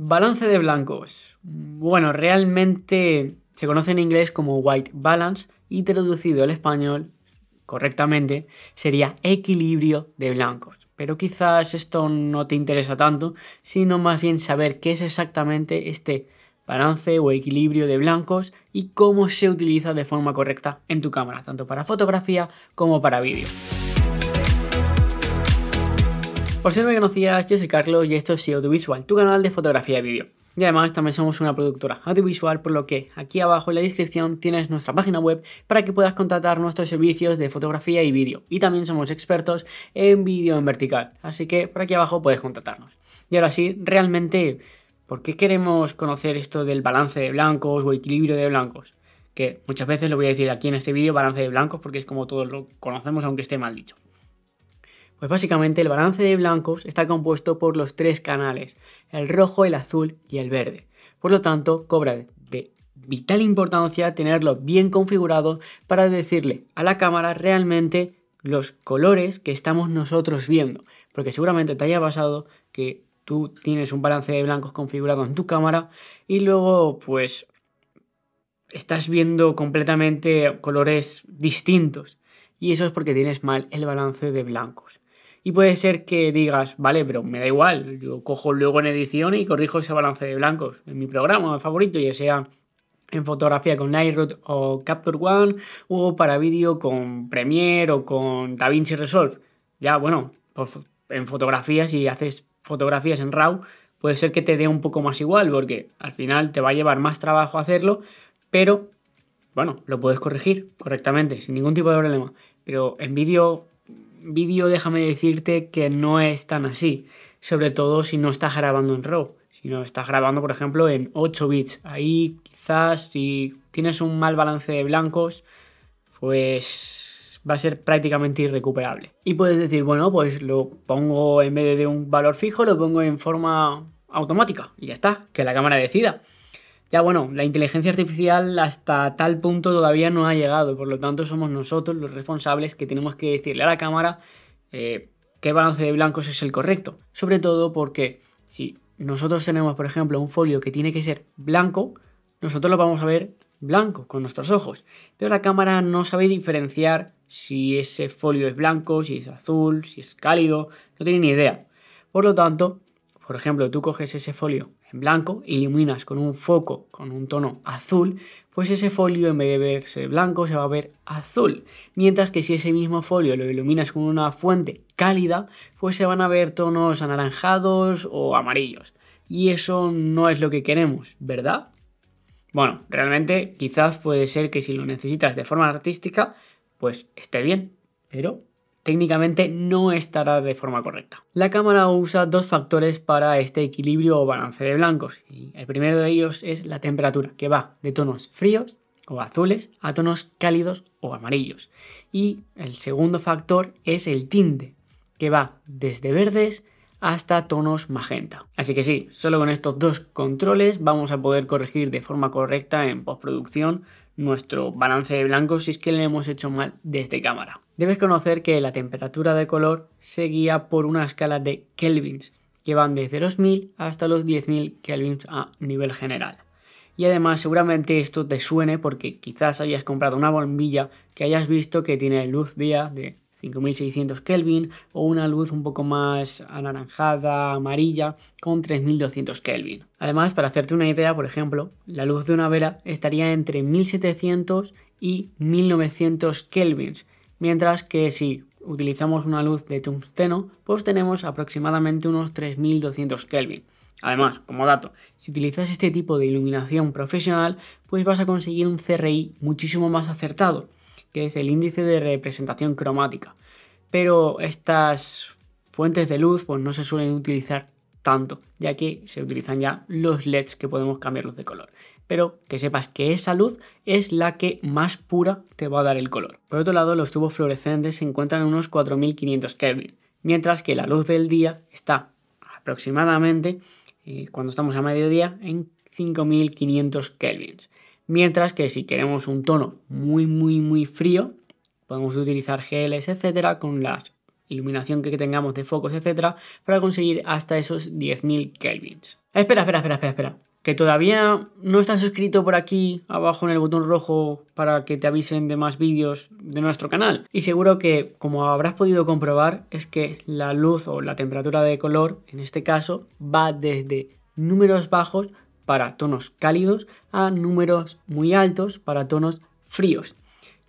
Balance de blancos. Bueno, realmente se conoce en inglés como white balance y traducido al español correctamente sería equilibrio de blancos. Pero quizás esto no te interesa tanto, sino más bien saber qué es exactamente este balance o equilibrio de blancos y cómo se utiliza de forma correcta en tu cámara, tanto para fotografía como para vídeo. Por si no me conocías, yo soy Carlos y esto es Audiovisual, tu canal de fotografía y vídeo. Y además también somos una productora audiovisual, por lo que aquí abajo en la descripción tienes nuestra página web para que puedas contratar nuestros servicios de fotografía y vídeo. Y también somos expertos en vídeo en vertical, así que por aquí abajo puedes contratarnos. Y ahora sí, realmente, ¿por qué queremos conocer esto del balance de blancos o equilibrio de blancos? Que muchas veces lo voy a decir aquí en este vídeo, balance de blancos, porque es como todos lo conocemos, aunque esté mal dicho. Pues básicamente el balance de blancos está compuesto por los tres canales, el rojo, el azul y el verde. Por lo tanto, cobra de vital importancia tenerlo bien configurado para decirle a la cámara realmente los colores que estamos nosotros viendo. Porque seguramente te haya pasado que tú tienes un balance de blancos configurado en tu cámara y luego pues estás viendo completamente colores distintos. Y eso es porque tienes mal el balance de blancos. Y puede ser que digas, vale, pero me da igual, yo cojo luego en edición y corrijo ese balance de blancos en mi programa favorito, ya sea en fotografía con Lightroom o Capture One o para vídeo con Premiere o con DaVinci Resolve. Ya, bueno, pues, en fotografía, si haces fotografías en RAW, puede ser que te dé un poco más igual, porque al final te va a llevar más trabajo hacerlo, pero bueno, lo puedes corregir correctamente, sin ningún tipo de problema. Pero en vídeo vídeo déjame decirte que no es tan así, sobre todo si no estás grabando en RAW, si no estás grabando por ejemplo en 8 bits, ahí quizás si tienes un mal balance de blancos, pues va a ser prácticamente irrecuperable. Y puedes decir, bueno, pues lo pongo en vez de un valor fijo, lo pongo en forma automática y ya está, que la cámara decida. Ya bueno, la inteligencia artificial hasta tal punto todavía no ha llegado, por lo tanto somos nosotros los responsables que tenemos que decirle a la cámara eh, qué balance de blancos es el correcto. Sobre todo porque si nosotros tenemos, por ejemplo, un folio que tiene que ser blanco, nosotros lo vamos a ver blanco con nuestros ojos, pero la cámara no sabe diferenciar si ese folio es blanco, si es azul, si es cálido, no tiene ni idea. Por lo tanto, por ejemplo, tú coges ese folio en blanco, iluminas con un foco con un tono azul, pues ese folio en vez de verse blanco se va a ver azul. Mientras que si ese mismo folio lo iluminas con una fuente cálida, pues se van a ver tonos anaranjados o amarillos. Y eso no es lo que queremos, ¿verdad? Bueno, realmente quizás puede ser que si lo necesitas de forma artística, pues esté bien, pero técnicamente no estará de forma correcta. La cámara usa dos factores para este equilibrio o balance de blancos. el primero de ellos es la temperatura, que va de tonos fríos o azules a tonos cálidos o amarillos. Y el segundo factor es el tinte, que va desde verdes hasta tonos magenta. Así que sí, solo con estos dos controles vamos a poder corregir de forma correcta en postproducción nuestro balance de blanco si es que le hemos hecho mal desde cámara. Debes conocer que la temperatura de color se guía por una escala de kelvins que van desde los 1000 hasta los 10.000 kelvins a nivel general. Y además seguramente esto te suene porque quizás hayas comprado una bombilla que hayas visto que tiene luz día de 5600 Kelvin o una luz un poco más anaranjada, amarilla, con 3200 Kelvin. Además, para hacerte una idea, por ejemplo, la luz de una vela estaría entre 1700 y 1900 Kelvin. mientras que si utilizamos una luz de tungsteno, pues tenemos aproximadamente unos 3200 Kelvin. Además, como dato, si utilizas este tipo de iluminación profesional, pues vas a conseguir un CRI muchísimo más acertado, que es el índice de representación cromática. Pero estas fuentes de luz pues, no se suelen utilizar tanto, ya que se utilizan ya los LEDs que podemos cambiarlos de color. Pero que sepas que esa luz es la que más pura te va a dar el color. Por otro lado, los tubos fluorescentes se encuentran en unos 4500 Kelvin, mientras que la luz del día está aproximadamente, eh, cuando estamos a mediodía, en 5500 Kelvins. Mientras que si queremos un tono muy, muy, muy frío, podemos utilizar GLs, etcétera, con la iluminación que tengamos de focos, etcétera, para conseguir hasta esos 10.000 kelvins. Espera, espera, espera, espera, espera. Que todavía no estás suscrito por aquí, abajo en el botón rojo, para que te avisen de más vídeos de nuestro canal. Y seguro que, como habrás podido comprobar, es que la luz o la temperatura de color, en este caso, va desde números bajos para tonos cálidos a números muy altos para tonos fríos.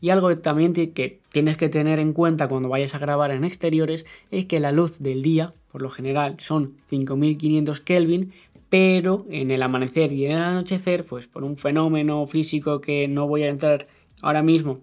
Y algo también que tienes que tener en cuenta cuando vayas a grabar en exteriores es que la luz del día, por lo general, son 5500 Kelvin, pero en el amanecer y en el anochecer, pues por un fenómeno físico que no voy a entrar ahora mismo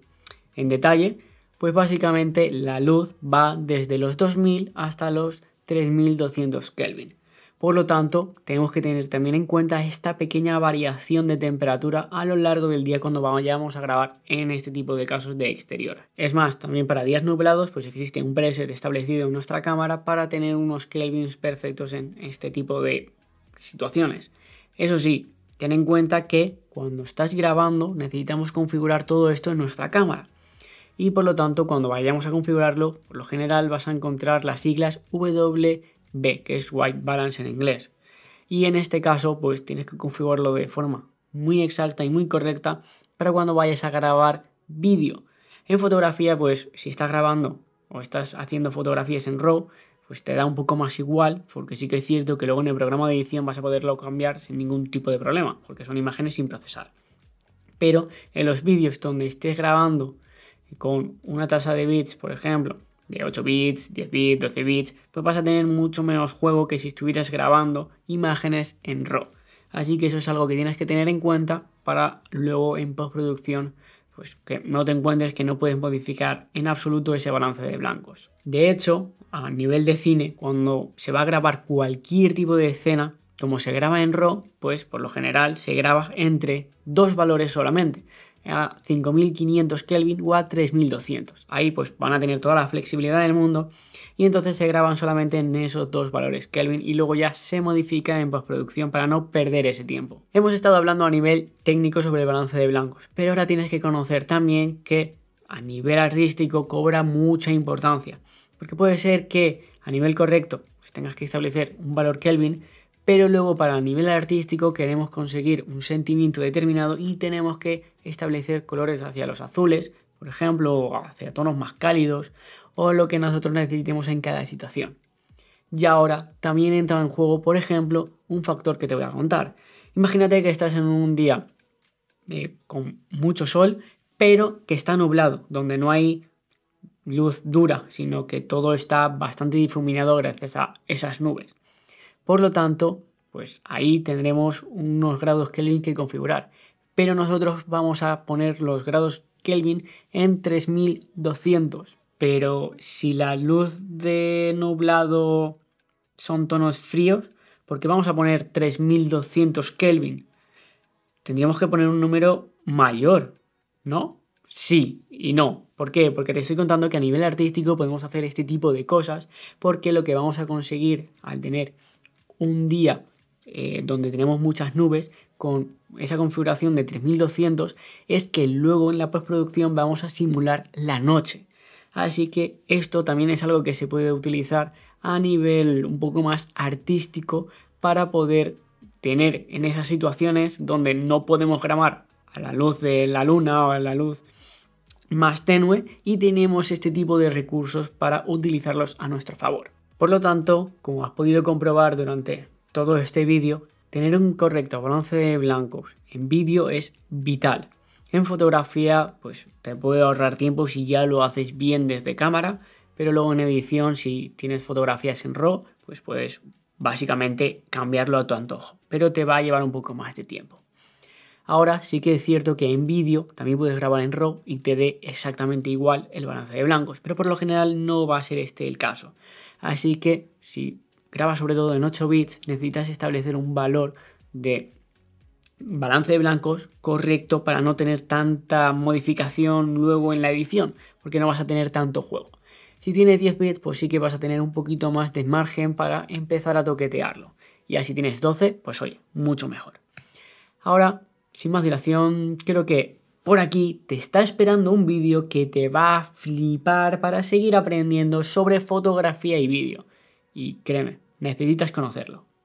en detalle, pues básicamente la luz va desde los 2000 hasta los 3200 Kelvin. Por lo tanto, tenemos que tener también en cuenta esta pequeña variación de temperatura a lo largo del día cuando vayamos a grabar en este tipo de casos de exterior. Es más, también para días nublados, pues existe un preset establecido en nuestra cámara para tener unos kelvins perfectos en este tipo de situaciones. Eso sí, ten en cuenta que cuando estás grabando necesitamos configurar todo esto en nuestra cámara y por lo tanto cuando vayamos a configurarlo, por lo general vas a encontrar las siglas W, B, que es white balance en inglés. Y en este caso, pues tienes que configurarlo de forma muy exacta y muy correcta para cuando vayas a grabar vídeo. En fotografía, pues si estás grabando o estás haciendo fotografías en RAW, pues te da un poco más igual, porque sí que es cierto que luego en el programa de edición vas a poderlo cambiar sin ningún tipo de problema, porque son imágenes sin procesar. Pero en los vídeos donde estés grabando con una tasa de bits, por ejemplo, de 8 bits, 10 bits, 12 bits, pues vas a tener mucho menos juego que si estuvieras grabando imágenes en RAW. Así que eso es algo que tienes que tener en cuenta para luego en postproducción pues que no te encuentres que no puedes modificar en absoluto ese balance de blancos. De hecho, a nivel de cine, cuando se va a grabar cualquier tipo de escena, como se graba en RAW, pues por lo general se graba entre dos valores solamente a 5500 Kelvin o a 3200. Ahí pues van a tener toda la flexibilidad del mundo y entonces se graban solamente en esos dos valores Kelvin y luego ya se modifica en postproducción para no perder ese tiempo. Hemos estado hablando a nivel técnico sobre el balance de blancos, pero ahora tienes que conocer también que a nivel artístico cobra mucha importancia, porque puede ser que a nivel correcto pues, tengas que establecer un valor Kelvin pero luego para nivel artístico queremos conseguir un sentimiento determinado y tenemos que establecer colores hacia los azules, por ejemplo, o hacia tonos más cálidos, o lo que nosotros necesitemos en cada situación. Y ahora también entra en juego, por ejemplo, un factor que te voy a contar. Imagínate que estás en un día eh, con mucho sol, pero que está nublado, donde no hay luz dura, sino que todo está bastante difuminado gracias a esas nubes. Por lo tanto, pues ahí tendremos unos grados Kelvin que configurar. Pero nosotros vamos a poner los grados Kelvin en 3200. Pero si la luz de nublado son tonos fríos, porque vamos a poner 3200 Kelvin, tendríamos que poner un número mayor, ¿no? Sí y no. ¿Por qué? Porque te estoy contando que a nivel artístico podemos hacer este tipo de cosas, porque lo que vamos a conseguir al tener un día eh, donde tenemos muchas nubes con esa configuración de 3200 es que luego en la postproducción vamos a simular la noche. Así que esto también es algo que se puede utilizar a nivel un poco más artístico para poder tener en esas situaciones donde no podemos grabar a la luz de la luna o a la luz más tenue y tenemos este tipo de recursos para utilizarlos a nuestro favor. Por lo tanto, como has podido comprobar durante todo este vídeo, tener un correcto balance de blancos en vídeo es vital. En fotografía, pues te puede ahorrar tiempo si ya lo haces bien desde cámara, pero luego en edición, si tienes fotografías en RAW, pues puedes básicamente cambiarlo a tu antojo, pero te va a llevar un poco más de tiempo. Ahora sí que es cierto que en vídeo también puedes grabar en RAW y te dé exactamente igual el balance de blancos, pero por lo general no va a ser este el caso. Así que si grabas sobre todo en 8 bits, necesitas establecer un valor de balance de blancos correcto para no tener tanta modificación luego en la edición, porque no vas a tener tanto juego. Si tienes 10 bits, pues sí que vas a tener un poquito más de margen para empezar a toquetearlo. Y así tienes 12, pues oye, mucho mejor. Ahora sin más dilación, creo que por aquí te está esperando un vídeo que te va a flipar para seguir aprendiendo sobre fotografía y vídeo. Y créeme, necesitas conocerlo.